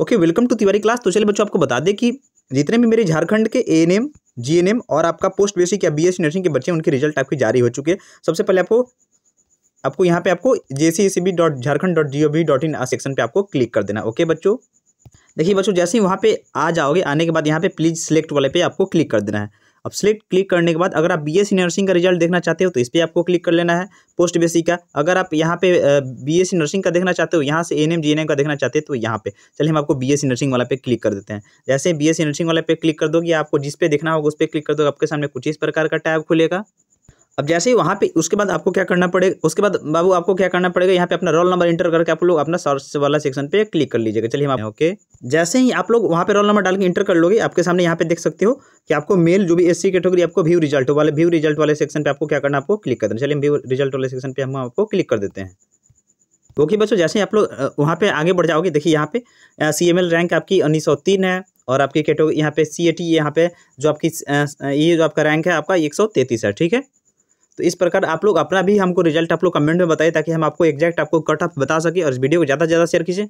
okay welcome to Tiwari class तो चलिए बच्चों आपको बता दें कि जितने भी मेरे झारखंड के A N M G N M और आपका पोस्ट बेसिक या बी नर्सिंग के बच्चे उनके रिजल्ट आपके जारी हो चुके हैं सबसे पहले आपको आपको यहाँ पे आपको J C S B dot Jharkhand dot G O V dot in section पे आपको क्लिक कर देना ओके बच्चों देखिए बच्चों जैसे ही वहाँ पे आ जाओगे आने के बाद यहाँ पे प्लीज़ सिलेक्ट वाले पे आपको क्लिक कर देना है अब सिलेक्ट क्लिक करने के बाद अगर आप बी एस नर्सिंग का रिजल्ट देखना चाहते हो तो इस पर आपको क्लिक कर लेना है पोस्ट बेसिक का अगर आप यहाँ पे बी एस नर्सिंग का देखना चाहते हो यहाँ से N M G N M का देखना चाहते हो तो यहाँ पे चलिए हम आपको बी एस नर्सिंग वाला पे क्लिक कर देते हैं जैसे बी एस नर्सिंग वाला पे क्लिक कर दोगे आपको जिस पे देखना होगा उस पर क्लिक कर दोगे आपके सामने कुछ इस प्रकार का टैब खुलेगा अब जैसे ही वहाँ पे उसके बाद आपको क्या करना पड़ेगा उसके बाद बाबू आपको क्या करना पड़ेगा यहाँ पे अपना रोल नंबर इंटर करके आप लोग अपना सर्च वाला सेक्शन पे क्लिक कर लीजिएगा चलिए हम ओके जैसे ही आप लोग वहाँ पे रोल नंबर डाल के इंटर कर लोगे आपके सामने यहाँ पे देख सकते हो कि आपको मेल जो भी एस सी कैटेगरी आपको व्यू रिजल्ट वाले व्यू रिजल्ट वाले सेक्शन पर आपको क्या करना आपको क्लिक कर देना चलिए व्यू रिजल्ट वाले सेक्शन पर हम आपको क्लिक कर देते हैं ओके बच्चों जैसे ही आप लोग वहाँ पे आगे बढ़ जाओगे देखिए यहाँ पे सी रैंक आपकी उन्नीस है और आपकी कैटेगरी यहाँ पे सी ए टी यहाँ पे जो आपकी ये जो आपका रैंक है आपका एक है ठीक है तो इस प्रकार आप लोग अपना भी हमको रिजल्ट आप लोग कमेंट में बताइए ताकि हम आपको एग्जैक्ट आपको कट ऑफ बता सके और इस वीडियो को ज़्यादा से ज़्यादा शेयर कीजिए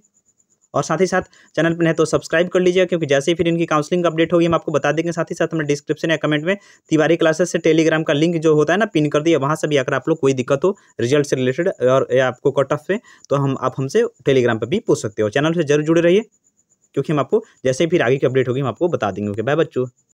और साथ ही साथ चैनल पर नहीं तो सब्सक्राइब कर लीजिए क्योंकि जैसे ही फिर इनकी काउंसलिंग का अपडेट होगी हम आपको बता देंगे साथ ही साथ हमने डिस्क्रिप्शन या कमेंट में तिवारी क्लासेस से टेलीग्राम का लिंक जो होता है ना पिन कर दिया वहाँ से भी अगर आप लोग कोई दिक्कत हो रिजल्ट से रिलेटेड और आपको कट ऑफ पे तो हम आप हमसे टेलीग्राम पर भी पूछ सकते हो चैनल से जरूर जुड़े रहिए क्योंकि हम आपको जैसे ही फिर आगे की अपडेट होगी हम आपको बता देंगे ओके बाय बच्चों